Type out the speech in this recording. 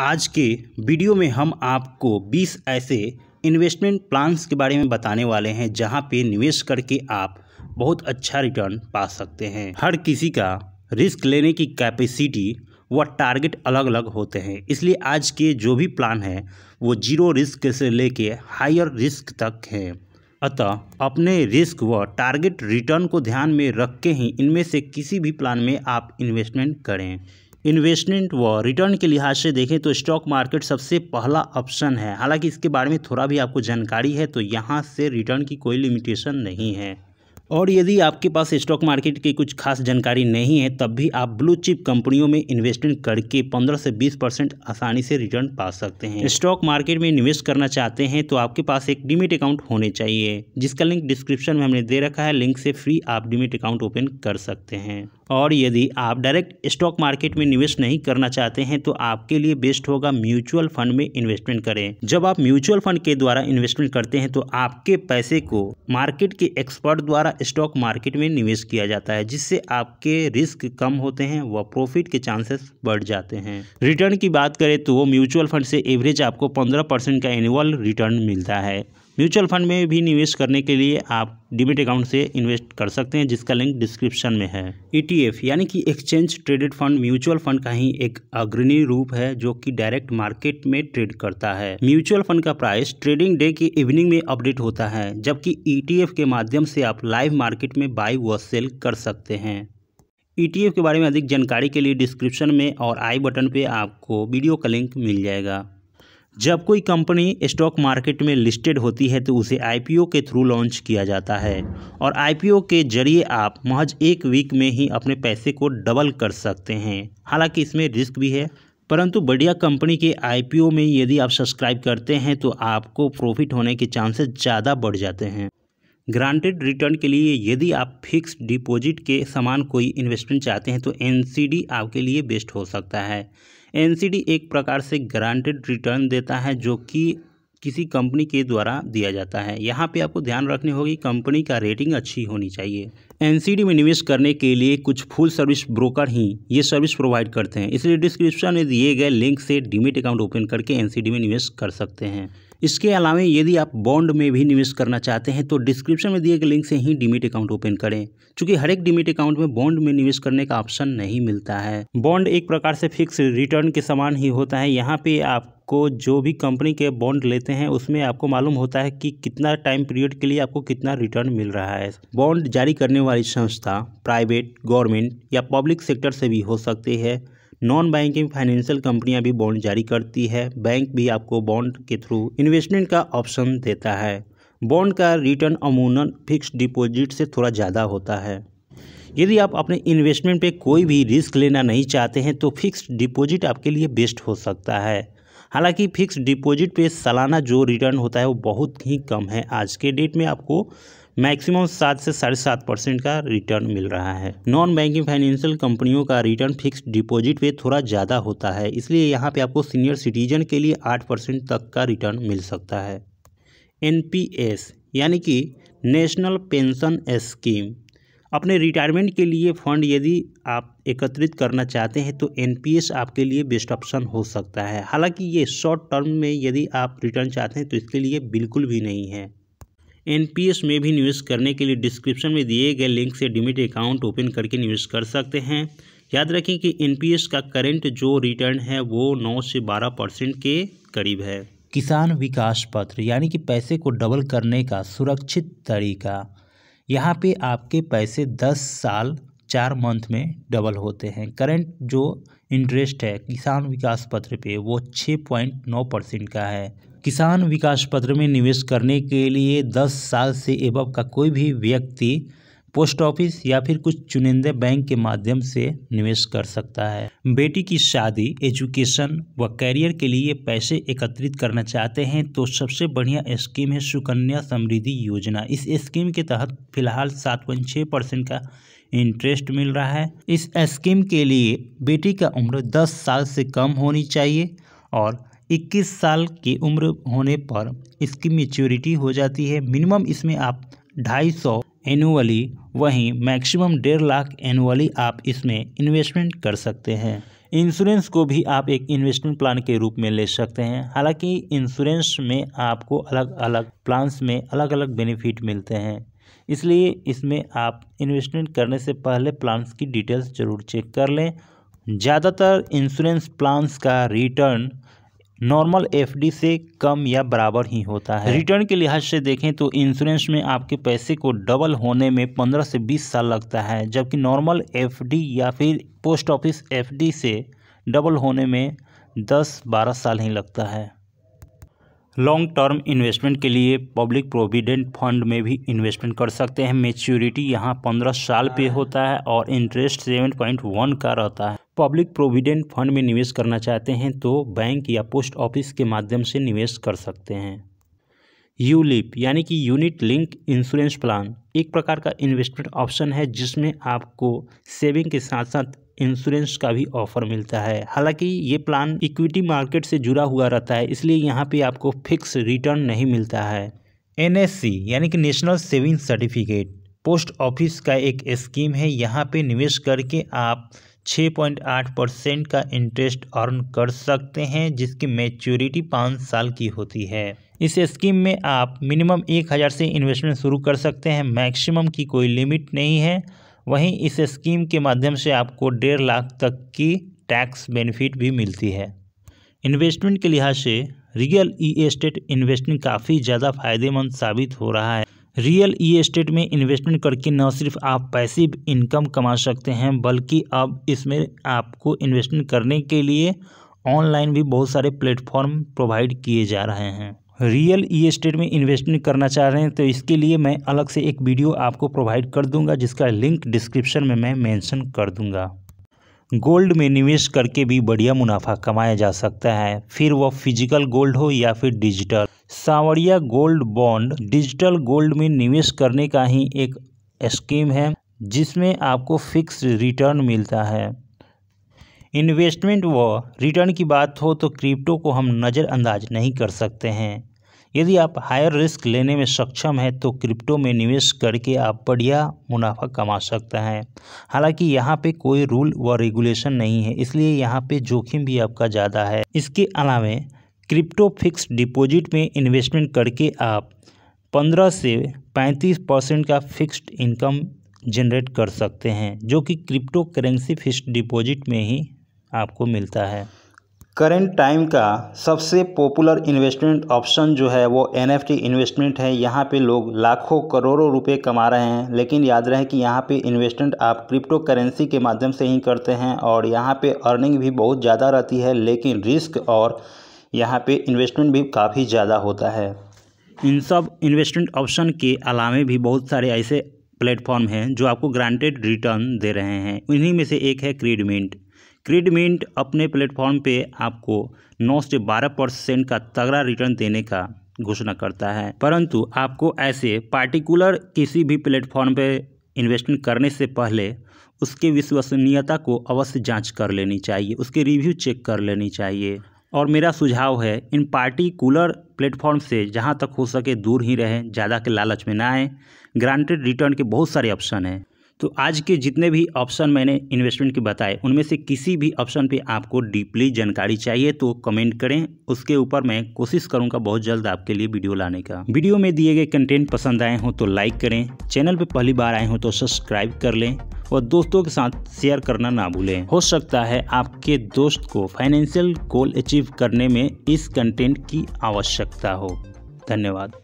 आज के वीडियो में हम आपको 20 ऐसे इन्वेस्टमेंट प्लान्स के बारे में बताने वाले हैं जहां पे निवेश करके आप बहुत अच्छा रिटर्न पा सकते हैं हर किसी का रिस्क लेने की कैपेसिटी व टारगेट अलग अलग होते हैं इसलिए आज के जो भी प्लान है वो जीरो रिस्क से लेके हायर रिस्क तक हैं अतः अपने रिस्क व टारगेट रिटर्न को ध्यान में रख के ही इनमें से किसी भी प्लान में आप इन्वेस्टमेंट करें इन्वेस्टमेंट व रिटर्न के लिहाज से देखें तो स्टॉक मार्केट सबसे पहला ऑप्शन है हालांकि इसके बारे में थोड़ा भी आपको जानकारी है तो यहाँ से रिटर्न की कोई लिमिटेशन नहीं है और यदि आपके पास स्टॉक मार्केट की कुछ खास जानकारी नहीं है तब भी आप ब्लू चिप कंपनियों में इन्वेस्टमेंट करके 15 से 20 परसेंट आसानी से रिटर्न पा सकते हैं स्टॉक मार्केट में निवेश करना चाहते हैं तो आपके पास एक डिमिट अकाउंट होने चाहिए जिसका लिंक डिस्क्रिप्शन में हमने दे रखा है लिंक से फ्री आप डिमिट अकाउंट ओपन कर सकते हैं और यदि आप डायरेक्ट स्टॉक मार्केट में निवेश नहीं करना चाहते हैं तो आपके लिए बेस्ट होगा म्यूचुअल फंड में इन्वेस्टमेंट करें जब आप म्यूचुअल फंड के द्वारा इन्वेस्टमेंट करते हैं तो आपके पैसे को मार्केट के एक्सपर्ट द्वारा स्टॉक मार्केट में निवेश किया जाता है जिससे आपके रिस्क कम होते हैं व प्रॉफिट के चांसेस बढ़ जाते हैं रिटर्न की बात करें तो म्यूचुअल फंड से एवरेज आपको पंद्रह परसेंट का एनुअल रिटर्न मिलता है म्यूचुअल फंड में भी निवेश करने के लिए आप डिबिट अकाउंट से इन्वेस्ट कर सकते हैं जिसका लिंक डिस्क्रिप्शन में है ईटीएफ e यानी कि exchange traded fund mutual fund का ही एक अग्रणी रूप है जो कि डायरेक्ट मार्केट में ट्रेड करता है म्यूचुअल फंड का प्राइस ट्रेडिंग डे की इवनिंग में अपडेट होता है जबकि ई e के माध्यम से आप लाइव मार्केट में बाई व सेल कर सकते हैं ई e के बारे में अधिक जानकारी के लिए डिस्क्रिप्शन में और आई बटन पर आपको वीडियो का लिंक मिल जाएगा जब कोई कंपनी स्टॉक मार्केट में लिस्टेड होती है तो उसे आईपीओ के थ्रू लॉन्च किया जाता है और आईपीओ के जरिए आप महज एक वीक में ही अपने पैसे को डबल कर सकते हैं हालांकि इसमें रिस्क भी है परंतु बढ़िया कंपनी के आईपीओ में यदि आप सब्सक्राइब करते हैं तो आपको प्रॉफिट होने के चांसेस ज़्यादा बढ़ जाते हैं ग्रांटेड रिटर्न के लिए यदि आप फिक्स डिपॉजिट के समान कोई इन्वेस्टमेंट चाहते हैं तो एनसीडी आपके लिए बेस्ट हो सकता है एनसीडी एक प्रकार से ग्रांटेड रिटर्न देता है जो कि किसी कंपनी के द्वारा दिया जाता है यहाँ पे आपको ध्यान रखनी होगी कंपनी का रेटिंग अच्छी होनी चाहिए एनसीडी में निवेश करने के लिए कुछ फुल सर्विस ब्रोकर ही ये सर्विस प्रोवाइड करते हैं इसलिए डिस्क्रिप्शन में दिए गए लिंक से डिमिट अकाउंट ओपन करके एनसीडी में निवेश कर सकते हैं इसके अलावा यदि आप बॉन्ड में भी निवेश करना चाहते हैं तो डिस्क्रिप्शन में दिए गए लिंक से ही डिमिट अकाउंट ओपन करें चूंकि हर एक डिमिट अकाउंट में बॉन्ड में निवेश करने का ऑप्शन नहीं मिलता है बॉन्ड एक प्रकार से फिक्स रिटर्न के समान ही होता है यहाँ पे आप आपको जो भी कंपनी के बॉन्ड लेते हैं उसमें आपको मालूम होता है कि कितना टाइम पीरियड के लिए आपको कितना रिटर्न मिल रहा है बॉन्ड जारी करने वाली संस्था प्राइवेट गवर्नमेंट या पब्लिक सेक्टर से भी हो सकती है नॉन बैंकिंग फाइनेंशियल कंपनियां भी बॉन्ड जारी करती है बैंक भी आपको बॉन्ड के थ्रू इन्वेस्टमेंट का ऑप्शन देता है बॉन्ड का रिटर्न अमूनन फिक्स डिपॉजिट से थोड़ा ज़्यादा होता है यदि आप अपने इन्वेस्टमेंट पे कोई भी रिस्क लेना नहीं चाहते हैं तो फिक्स्ड डिपॉजिट आपके लिए बेस्ट हो सकता है हालांकि फिक्स डिपॉजिट पे सालाना जो रिटर्न होता है वो बहुत ही कम है आज के डेट में आपको मैक्सिमम सात से साढ़े सात परसेंट का रिटर्न मिल रहा है नॉन बैंकिंग फाइनेंशियल कंपनियों का रिटर्न फिक्स डिपॉजिट पे थोड़ा ज़्यादा होता है इसलिए यहाँ पे आपको सीनियर सिटीजन के लिए आठ परसेंट तक का रिटर्न मिल सकता है एन यानी कि नेशनल पेंशन स्कीम अपने रिटायरमेंट के लिए फंड यदि आप एकत्रित करना चाहते हैं तो एनपीएस आपके लिए बेस्ट ऑप्शन हो सकता है हालांकि ये शॉर्ट टर्म में यदि आप रिटर्न चाहते हैं तो इसके लिए बिल्कुल भी नहीं है एनपीएस में भी निवेश करने के लिए डिस्क्रिप्शन में दिए गए लिंक से डिमिट अकाउंट ओपन करके निवेश कर सकते हैं याद रखें कि एनपीएस का करंट जो रिटर्न है वो नौ से बारह परसेंट के करीब है किसान विकास पत्र यानी कि पैसे को डबल करने का सुरक्षित तरीका यहाँ पे आपके पैसे 10 साल चार मंथ में डबल होते हैं करंट जो इंटरेस्ट है किसान विकास पत्र पे वो छः पॉइंट नौ परसेंट का है किसान विकास पत्र में निवेश करने के लिए दस साल से एबव का कोई भी व्यक्ति पोस्ट ऑफिस या फिर कुछ चुनिंदा बैंक के माध्यम से निवेश कर सकता है बेटी की शादी एजुकेशन व कैरियर के लिए पैसे एकत्रित करना चाहते हैं तो सबसे बढ़िया स्कीम है सुकन्या समृद्धि योजना इस स्कीम के तहत फिलहाल सात पॉइंट छः परसेंट का इंटरेस्ट मिल रहा है इस स्कीम के लिए बेटी का उम्र दस साल से कम होनी चाहिए और 21 साल की उम्र होने पर इसकी मेच्योरिटी हो जाती है मिनिमम इसमें आप ढाई सौ एनुअली वहीं मैक्सिमम डेढ़ लाख एनुअली आप इसमें इन्वेस्टमेंट कर सकते हैं इंश्योरेंस को भी आप एक इन्वेस्टमेंट प्लान के रूप में ले सकते हैं हालांकि इंश्योरेंस में आपको अलग अलग प्लान्स में अलग अलग बेनिफिट मिलते हैं इसलिए इसमें आप इन्वेस्टमेंट करने से पहले प्लान्स की डिटेल्स ज़रूर चेक कर लें ज़्यादातर इंश्योरेंस प्लान्स का रिटर्न नॉर्मल एफडी से कम या बराबर ही होता है रिटर्न के लिहाज से देखें तो इंश्योरेंस में आपके पैसे को डबल होने में 15 से 20 साल लगता है जबकि नॉर्मल एफडी या फिर पोस्ट ऑफिस एफडी से डबल होने में 10-12 साल ही लगता है लॉन्ग टर्म इन्वेस्टमेंट के लिए पब्लिक प्रोविडेंट फंड में भी इन्वेस्टमेंट कर सकते हैं मेच्योरिटी यहाँ पंद्रह साल पे हाँ। होता है और इंटरेस्ट सेवन पॉइंट वन का रहता है पब्लिक प्रोविडेंट फंड में निवेश करना चाहते हैं तो बैंक या पोस्ट ऑफिस के माध्यम से निवेश कर सकते हैं यूलिप यानी कि यूनिट लिंक इंश्योरेंस प्लान एक प्रकार का इन्वेस्टमेंट ऑप्शन है जिसमें आपको सेविंग के साथ साथ इंश्योरेंस का भी ऑफर मिलता है हालांकि ये प्लान इक्विटी मार्केट से जुड़ा हुआ रहता है इसलिए यहाँ पे आपको फिक्स रिटर्न नहीं मिलता है एन यानी कि national saving certificate post office का एक स्कीम है यहाँ पे निवेश करके आप 6.8 परसेंट का इंटरेस्ट अर्न कर सकते हैं जिसकी मैच्योरिटी पाँच साल की होती है इस स्कीम में आप मिनिमम एक हज़ार से इन्वेस्टमेंट शुरू कर सकते हैं मैक्सिमम की कोई लिमिट नहीं है वहीं इस स्कीम के माध्यम से आपको डेढ़ लाख तक की टैक्स बेनिफिट भी मिलती है इन्वेस्टमेंट के लिहाज से रियल ई एस्टेट इन्वेस्टिंग काफ़ी ज़्यादा फायदेमंद साबित हो रहा है रियल ई एस्टेट में इन्वेस्टमेंट करके न सिर्फ आप पैसिव इनकम कमा सकते हैं बल्कि अब इसमें आपको इन्वेस्टमेंट करने के लिए ऑनलाइन भी बहुत सारे प्लेटफॉर्म प्रोवाइड किए जा रहे हैं रियल ई एस्टेट में इन्वेस्टमेंट करना चाह रहे हैं तो इसके लिए मैं अलग से एक वीडियो आपको प्रोवाइड कर दूंगा जिसका लिंक डिस्क्रिप्शन में मैं मेंशन कर दूंगा गोल्ड में निवेश करके भी बढ़िया मुनाफा कमाया जा सकता है फिर वह फिजिकल गोल्ड हो या फिर डिजिटल सांवरिया गोल्ड बॉन्ड डिजिटल गोल्ड में निवेश करने का ही एक स्कीम है जिसमें आपको फिक्स रिटर्न मिलता है इन्वेस्टमेंट व रिटर्न की बात हो तो क्रिप्टो को हम नज़रअंदाज नहीं कर सकते हैं यदि आप हायर रिस्क लेने में सक्षम हैं तो क्रिप्टो में निवेश करके आप बढ़िया मुनाफा कमा सकते हैं हालांकि यहाँ पे कोई रूल व रेगुलेशन नहीं है इसलिए यहाँ पे जोखिम भी आपका ज़्यादा है इसके अलावा क्रिप्टो फिक्स डिपॉजिट में इन्वेस्टमेंट करके आप पंद्रह से पैंतीस परसेंट का फिक्स्ड इनकम जनरेट कर सकते हैं जो कि क्रिप्टो करेंसी फिक्स डिपॉजिट में ही आपको मिलता है करेंट टाइम का सबसे पॉपुलर इन्वेस्टमेंट ऑप्शन जो है वो एन इन्वेस्टमेंट है यहाँ पे लोग लाखों करोड़ों रुपए कमा रहे हैं लेकिन याद रहे कि यहाँ पे इन्वेस्टमेंट आप क्रिप्टो करेंसी के माध्यम से ही करते हैं और यहाँ पे अर्निंग भी बहुत ज़्यादा रहती है लेकिन रिस्क और यहाँ पे इन्वेस्टमेंट भी काफ़ी ज़्यादा होता है इन सब इन्वेस्टमेंट ऑप्शन के अलावे भी बहुत सारे ऐसे प्लेटफॉर्म हैं जो आपको ग्रांटेड रिटर्न दे रहे हैं उन्हीं में से एक है क्रीडमेंट क्रेडमिंट अपने प्लेटफॉर्म पे आपको 9 से 12 परसेंट का तगड़ा रिटर्न देने का घोषणा करता है परंतु आपको ऐसे पार्टिकुलर किसी भी प्लेटफॉर्म पे इन्वेस्टमेंट करने से पहले उसके विश्वसनीयता को अवश्य जांच कर लेनी चाहिए उसके रिव्यू चेक कर लेनी चाहिए और मेरा सुझाव है इन पार्टिकुलर प्लेटफॉर्म से जहाँ तक हो सके दूर ही रहें ज़्यादा के लालच में ना आएँ ग्रांटेड रिटर्न के बहुत सारे ऑप्शन हैं तो आज के जितने भी ऑप्शन मैंने इन्वेस्टमेंट के बताए उनमें से किसी भी ऑप्शन पे आपको डीपली जानकारी चाहिए तो कमेंट करें उसके ऊपर मैं कोशिश करूंगा बहुत जल्द आपके लिए वीडियो लाने का वीडियो में दिए गए कंटेंट पसंद आए हों तो लाइक करें चैनल पर पहली बार आए हों तो सब्सक्राइब कर लें और दोस्तों के साथ शेयर करना ना भूलें हो सकता है आपके दोस्त को फाइनेंशियल गोल अचीव करने में इस कंटेंट की आवश्यकता हो धन्यवाद